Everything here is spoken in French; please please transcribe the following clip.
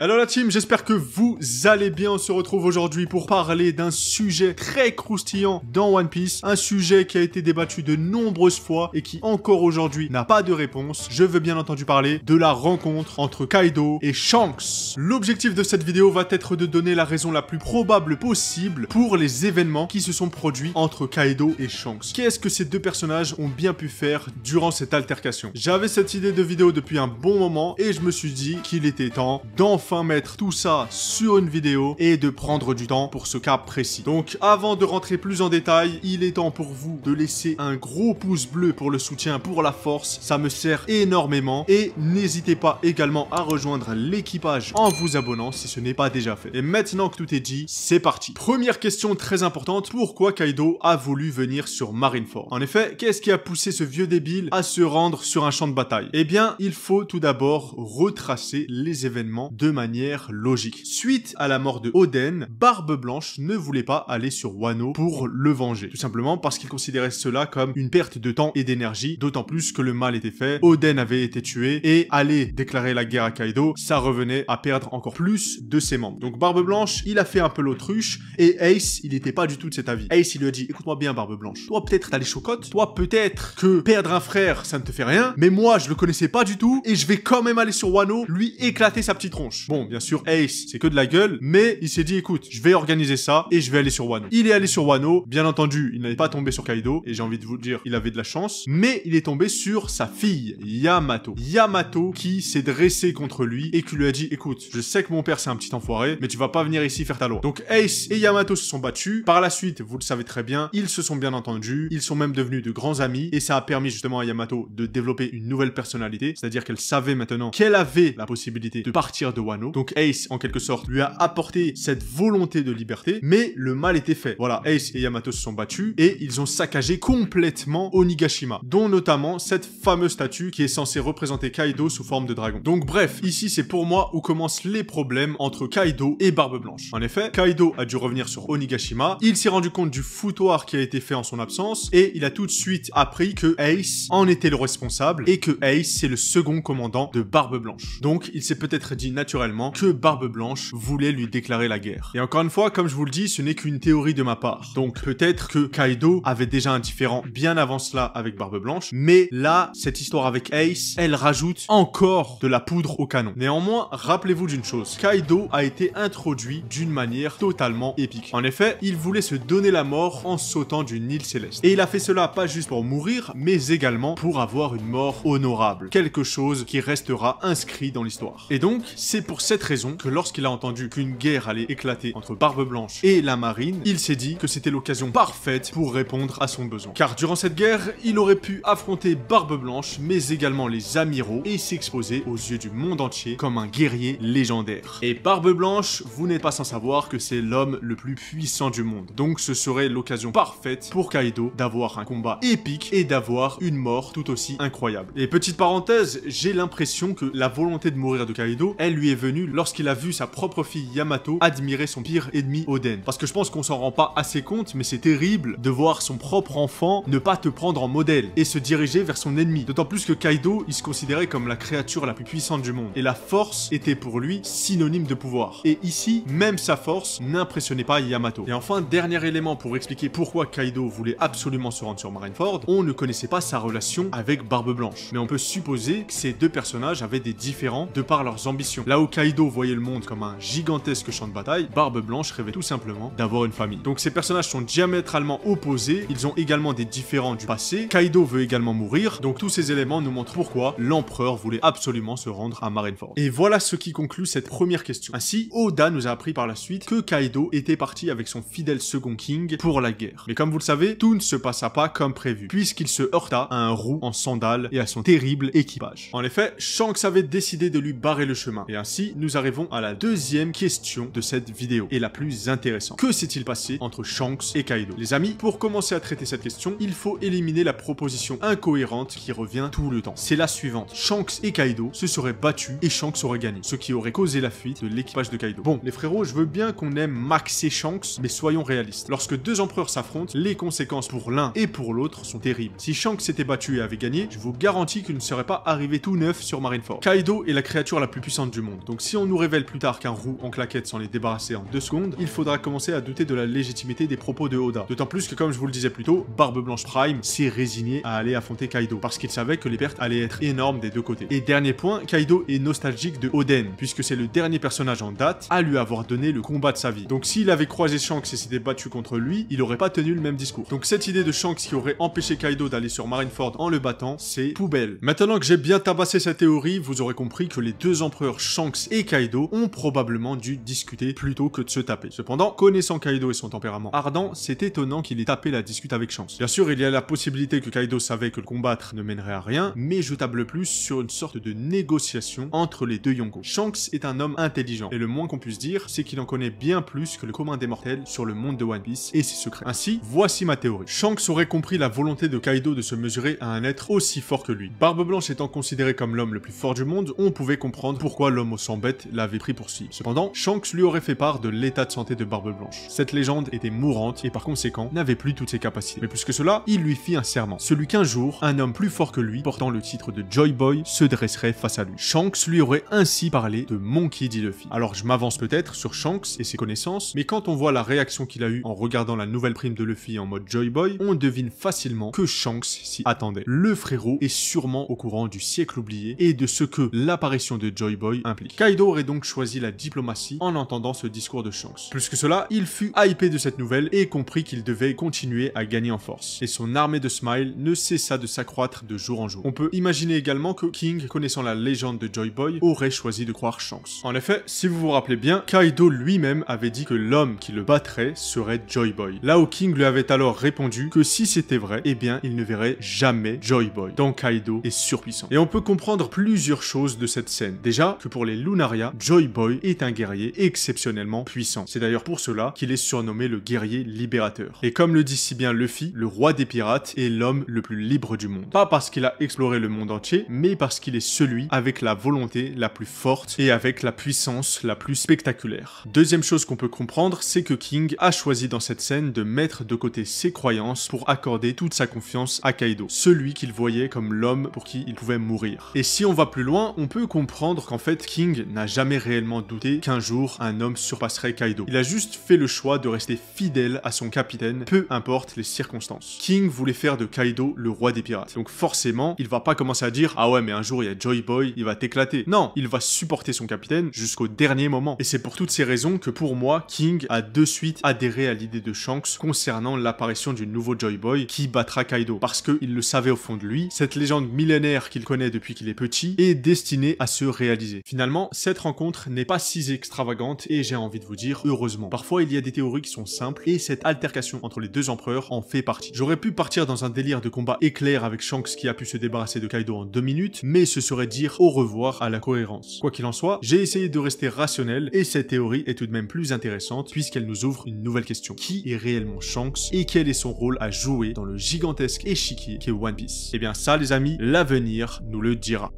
Alors la team, j'espère que vous allez bien. On se retrouve aujourd'hui pour parler d'un sujet très croustillant dans One Piece. Un sujet qui a été débattu de nombreuses fois et qui encore aujourd'hui n'a pas de réponse. Je veux bien entendu parler de la rencontre entre Kaido et Shanks. L'objectif de cette vidéo va être de donner la raison la plus probable possible pour les événements qui se sont produits entre Kaido et Shanks. Qu'est-ce que ces deux personnages ont bien pu faire durant cette altercation J'avais cette idée de vidéo depuis un bon moment et je me suis dit qu'il était temps d'en mettre tout ça sur une vidéo et de prendre du temps pour ce cas précis. Donc avant de rentrer plus en détail, il est temps pour vous de laisser un gros pouce bleu pour le soutien, pour la force, ça me sert énormément et n'hésitez pas également à rejoindre l'équipage en vous abonnant si ce n'est pas déjà fait. Et maintenant que tout est dit, c'est parti. Première question très importante, pourquoi Kaido a voulu venir sur Marineford En effet, qu'est-ce qui a poussé ce vieux débile à se rendre sur un champ de bataille Eh bien, il faut tout d'abord retracer les événements de manière logique. Suite à la mort de Oden, Barbe Blanche ne voulait pas aller sur Wano pour le venger. Tout simplement parce qu'il considérait cela comme une perte de temps et d'énergie, d'autant plus que le mal était fait, Oden avait été tué et aller déclarer la guerre à Kaido, ça revenait à perdre encore plus de ses membres. Donc Barbe Blanche, il a fait un peu l'autruche et Ace, il n'était pas du tout de cet avis. Ace, il lui a dit, écoute-moi bien Barbe Blanche, toi peut-être t'as les chocottes, toi peut-être que perdre un frère, ça ne te fait rien, mais moi je le connaissais pas du tout et je vais quand même aller sur Wano lui éclater sa petite tronche. Bon, bien sûr, Ace, c'est que de la gueule, mais il s'est dit, écoute, je vais organiser ça et je vais aller sur Wano. Il est allé sur Wano, bien entendu, il n'est pas tombé sur Kaido, et j'ai envie de vous dire, il avait de la chance, mais il est tombé sur sa fille, Yamato. Yamato qui s'est dressé contre lui et qui lui a dit, écoute, je sais que mon père c'est un petit enfoiré, mais tu vas pas venir ici faire ta loi. Donc Ace et Yamato se sont battus. Par la suite, vous le savez très bien, ils se sont bien entendus, ils sont même devenus de grands amis, et ça a permis justement à Yamato de développer une nouvelle personnalité, c'est-à-dire qu'elle savait maintenant qu'elle avait la possibilité de partir de Wano donc Ace, en quelque sorte, lui a apporté cette volonté de liberté, mais le mal était fait. Voilà, Ace et Yamato se sont battus et ils ont saccagé complètement Onigashima, dont notamment cette fameuse statue qui est censée représenter Kaido sous forme de dragon. Donc bref, ici c'est pour moi où commencent les problèmes entre Kaido et Barbe Blanche. En effet, Kaido a dû revenir sur Onigashima, il s'est rendu compte du foutoir qui a été fait en son absence et il a tout de suite appris que Ace en était le responsable et que Ace c'est le second commandant de Barbe Blanche. Donc il s'est peut-être dit naturellement que Barbe Blanche voulait lui déclarer la guerre. Et encore une fois, comme je vous le dis, ce n'est qu'une théorie de ma part. Donc peut-être que Kaido avait déjà un différent bien avant cela avec Barbe Blanche, mais là, cette histoire avec Ace, elle rajoute encore de la poudre au canon. Néanmoins, rappelez-vous d'une chose, Kaido a été introduit d'une manière totalement épique. En effet, il voulait se donner la mort en sautant d'une île céleste. Et il a fait cela pas juste pour mourir, mais également pour avoir une mort honorable, quelque chose qui restera inscrit dans l'histoire. Et donc, c'est pour pour cette raison que lorsqu'il a entendu qu'une guerre allait éclater entre Barbe Blanche et la marine, il s'est dit que c'était l'occasion parfaite pour répondre à son besoin. Car durant cette guerre, il aurait pu affronter Barbe Blanche, mais également les amiraux, et s'exposer aux yeux du monde entier comme un guerrier légendaire. Et Barbe Blanche, vous n'êtes pas sans savoir que c'est l'homme le plus puissant du monde. Donc ce serait l'occasion parfaite pour Kaido d'avoir un combat épique et d'avoir une mort tout aussi incroyable. Et petite parenthèse, j'ai l'impression que la volonté de mourir de Kaido, elle lui est lorsqu'il a vu sa propre fille Yamato admirer son pire ennemi Oden. Parce que je pense qu'on s'en rend pas assez compte, mais c'est terrible de voir son propre enfant ne pas te prendre en modèle et se diriger vers son ennemi. D'autant plus que Kaido, il se considérait comme la créature la plus puissante du monde. Et la force était pour lui synonyme de pouvoir. Et ici, même sa force n'impressionnait pas Yamato. Et enfin, dernier élément pour expliquer pourquoi Kaido voulait absolument se rendre sur Marineford, on ne connaissait pas sa relation avec Barbe Blanche. Mais on peut supposer que ces deux personnages avaient des différents de par leurs ambitions. Là où Kaido voyait le monde comme un gigantesque champ de bataille, Barbe Blanche rêvait tout simplement d'avoir une famille. Donc ces personnages sont diamétralement opposés, ils ont également des différents du passé, Kaido veut également mourir, donc tous ces éléments nous montrent pourquoi l'empereur voulait absolument se rendre à Marineford. Et voilà ce qui conclut cette première question. Ainsi, Oda nous a appris par la suite que Kaido était parti avec son fidèle second King pour la guerre. Mais comme vous le savez, tout ne se passa pas comme prévu, puisqu'il se heurta à un roux en sandales et à son terrible équipage. En effet, Shanks avait décidé de lui barrer le chemin, et ainsi, nous arrivons à la deuxième question de cette vidéo, et la plus intéressante. Que s'est-il passé entre Shanks et Kaido Les amis, pour commencer à traiter cette question, il faut éliminer la proposition incohérente qui revient tout le temps. C'est la suivante. Shanks et Kaido se seraient battus et Shanks aurait gagné, ce qui aurait causé la fuite de l'équipage de Kaido. Bon, les frérots, je veux bien qu'on aime Max et Shanks, mais soyons réalistes. Lorsque deux empereurs s'affrontent, les conséquences pour l'un et pour l'autre sont terribles. Si Shanks s'était battu et avait gagné, je vous garantis qu'il ne serait pas arrivé tout neuf sur Marineford. Kaido est la créature la plus puissante du monde. Donc si on nous révèle plus tard qu'un roux en claquette s'en est débarrassé en deux secondes, il faudra commencer à douter de la légitimité des propos de Oda. D'autant plus que comme je vous le disais plus tôt, Barbe Blanche Prime s'est résigné à aller affronter Kaido, parce qu'il savait que les pertes allaient être énormes des deux côtés. Et dernier point, Kaido est nostalgique de Oden, puisque c'est le dernier personnage en date à lui avoir donné le combat de sa vie. Donc s'il avait croisé Shanks et s'était battu contre lui, il aurait pas tenu le même discours. Donc cette idée de Shanks qui aurait empêché Kaido d'aller sur Marineford en le battant, c'est poubelle. Maintenant que j'ai bien tabassé cette théorie, vous aurez compris que les deux empereurs Shanks et Kaido ont probablement dû discuter plutôt que de se taper. Cependant, connaissant Kaido et son tempérament ardent, c'est étonnant qu'il ait tapé la discute avec Shanks. Bien sûr, il y a la possibilité que Kaido savait que le combattre ne mènerait à rien, mais je table plus sur une sorte de négociation entre les deux Yonko. Shanks est un homme intelligent, et le moins qu'on puisse dire, c'est qu'il en connaît bien plus que le commun des mortels sur le monde de One Piece et ses secrets. Ainsi, voici ma théorie. Shanks aurait compris la volonté de Kaido de se mesurer à un être aussi fort que lui. Barbe Blanche étant considéré comme l'homme le plus fort du monde, on pouvait comprendre pourquoi l'homme au sans bête l'avait pris pour cible. Cependant, Shanks lui aurait fait part de l'état de santé de Barbe Blanche. Cette légende était mourante et par conséquent n'avait plus toutes ses capacités. Mais plus que cela, il lui fit un serment. Celui qu'un jour, un homme plus fort que lui, portant le titre de Joy Boy, se dresserait face à lui. Shanks lui aurait ainsi parlé de Monkey D. Luffy. Alors je m'avance peut-être sur Shanks et ses connaissances, mais quand on voit la réaction qu'il a eue en regardant la nouvelle prime de Luffy en mode Joy Boy, on devine facilement que Shanks s'y attendait. Le frérot est sûrement au courant du siècle oublié et de ce que l'apparition de Joy Boy implique. Kaido aurait donc choisi la diplomatie en entendant ce discours de Shanks. Plus que cela, il fut hypé de cette nouvelle et comprit qu'il devait continuer à gagner en force. Et son armée de Smile ne cessa de s'accroître de jour en jour. On peut imaginer également que King, connaissant la légende de Joy Boy, aurait choisi de croire Shanks. En effet, si vous vous rappelez bien, Kaido lui-même avait dit que l'homme qui le battrait serait Joy Boy. Là où King lui avait alors répondu que si c'était vrai, eh bien il ne verrait jamais Joy Boy. Donc Kaido est surpuissant. Et on peut comprendre plusieurs choses de cette scène. Déjà, que pour les Lunaria, Joy Boy est un guerrier exceptionnellement puissant. C'est d'ailleurs pour cela qu'il est surnommé le guerrier libérateur. Et comme le dit si bien Luffy, le roi des pirates est l'homme le plus libre du monde. Pas parce qu'il a exploré le monde entier, mais parce qu'il est celui avec la volonté la plus forte et avec la puissance la plus spectaculaire. Deuxième chose qu'on peut comprendre, c'est que King a choisi dans cette scène de mettre de côté ses croyances pour accorder toute sa confiance à Kaido, celui qu'il voyait comme l'homme pour qui il pouvait mourir. Et si on va plus loin, on peut comprendre qu'en fait King King n'a jamais réellement douté qu'un jour un homme surpasserait Kaido. Il a juste fait le choix de rester fidèle à son capitaine, peu importe les circonstances. King voulait faire de Kaido le roi des pirates. Donc forcément, il va pas commencer à dire ah ouais mais un jour il y a Joy Boy, il va t'éclater. Non, il va supporter son capitaine jusqu'au dernier moment. Et c'est pour toutes ces raisons que pour moi, King a de suite adhéré à l'idée de Shanks concernant l'apparition du nouveau Joy Boy qui battra Kaido. Parce qu'il le savait au fond de lui, cette légende millénaire qu'il connaît depuis qu'il est petit est destinée à se réaliser. Finalement, cette rencontre n'est pas si extravagante et j'ai envie de vous dire heureusement. Parfois, il y a des théories qui sont simples et cette altercation entre les deux empereurs en fait partie. J'aurais pu partir dans un délire de combat éclair avec Shanks qui a pu se débarrasser de Kaido en deux minutes, mais ce serait dire au revoir à la cohérence. Quoi qu'il en soit, j'ai essayé de rester rationnel et cette théorie est tout de même plus intéressante puisqu'elle nous ouvre une nouvelle question. Qui est réellement Shanks et quel est son rôle à jouer dans le gigantesque échiquier qu'est One Piece Eh bien ça les amis, l'avenir nous le dira.